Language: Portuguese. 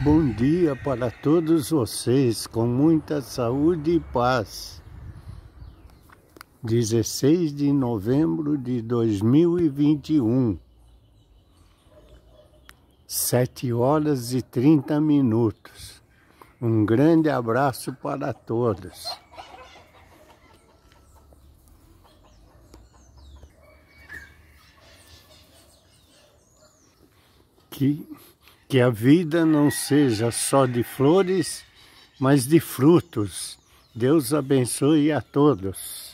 Bom dia para todos vocês, com muita saúde e paz. 16 de novembro de 2021, 7 horas e 30 minutos. Um grande abraço para todos. Que que a vida não seja só de flores, mas de frutos. Deus abençoe a todos.